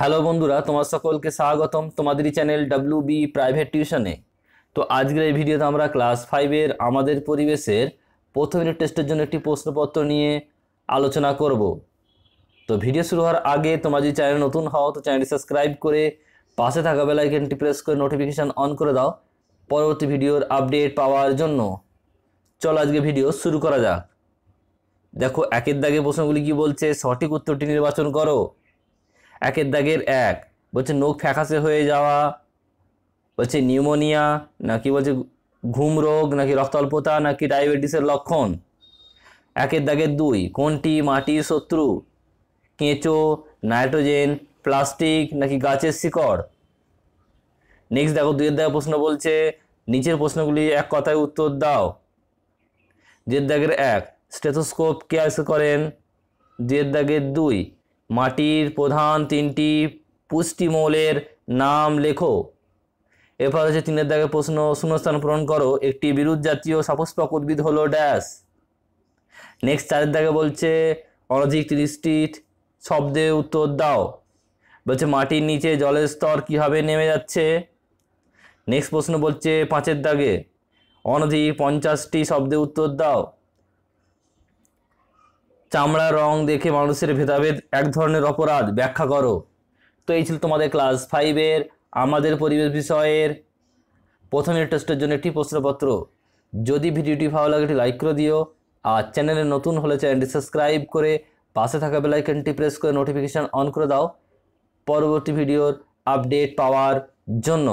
hello বন্ধুরা তোমার সকলকে স্বাগতম তোমাদেরই চ্যানেল ডাব্লিউ বি প্রাইভেট টিউশনে তো আজকের এই ভিডিওতে আমরা ক্লাস ফাইভের আমাদের পরিবেশের প্রথম ইউনিট টেস্টের জন্য একটি প্রশ্নপত্র নিয়ে আলোচনা করব তো ভিডিও শুরু হওয়ার আগে তোমার যদি চ্যানেল নতুন হও তো চ্যানেলটি সাবস্ক্রাইব করে পাশে থাকা বেলাইকেনটি প্রেস করে নোটিফিকেশান অন করে দাও পরবর্তী ভিডিওর আপডেট পাওয়ার জন্য চলো আজকে ভিডিও শুরু করা যাক দেখো একের দাগে প্রশ্নগুলি কি বলছে সঠিক উত্তরটি নির্বাচন করো একের দাগের এক বলছে নখ ফ্যাকাশে হয়ে যাওয়া বলছে নিউমোনিয়া নাকি বলছে ঘুম রোগ নাকি রক্তল্পতা নাকি ডায়াবেটিসের লক্ষণ একের দাগের দুই কোনটি মাটি শত্রু কেঁচো নাইট্রোজেন প্লাস্টিক নাকি গাছের শিকড় নেক্সট দেখো দুয়ের দাগের প্রশ্ন বলছে নিচের প্রশ্নগুলি এক কথায় উত্তর দাও দুয়ের দাগের এক স্টেথোস্কোপ কে আবিষ্কার করেন দুয়ের দাগের দুই মাটির প্রধান তিনটি মৌলের নাম লেখো এরপর হচ্ছে তিনের দাগে প্রশ্ন শূন্যস্থান পূরণ করো একটি বিরুদ্ধ জাতীয় সপুষ্পক উদ্ভিদ হলো ড্যাশ নেক্সট চারের দাগে বলছে অনধিক তিরিশটি শব্দে উত্তর দাও বলছে মাটির নিচে জলের স্তর কীভাবে নেমে যাচ্ছে নেক্সট প্রশ্ন বলছে পাঁচের দাগে অনধি পঞ্চাশটি শব্দে উত্তর দাও চামড়া রং দেখে মানুষের ভেদাভেদ এক ধরনের অপরাধ ব্যাখ্যা করো তো এই ছিল তোমাদের ক্লাস ফাইভের আমাদের পরিবেশ বিষয়ের প্রথম টেস্টের জন্য একটি প্রশ্নপত্র যদি ভিডিওটি ভালো লাগে লাইক করে দিও আর চ্যানেলে নতুন হলে চ্যানেলটি সাবস্ক্রাইব করে পাশে থাকা বেলাইকনটি প্রেস করে নোটিফিকেশান অন করে দাও পরবর্তী ভিডিওর আপডেট পাওয়ার জন্য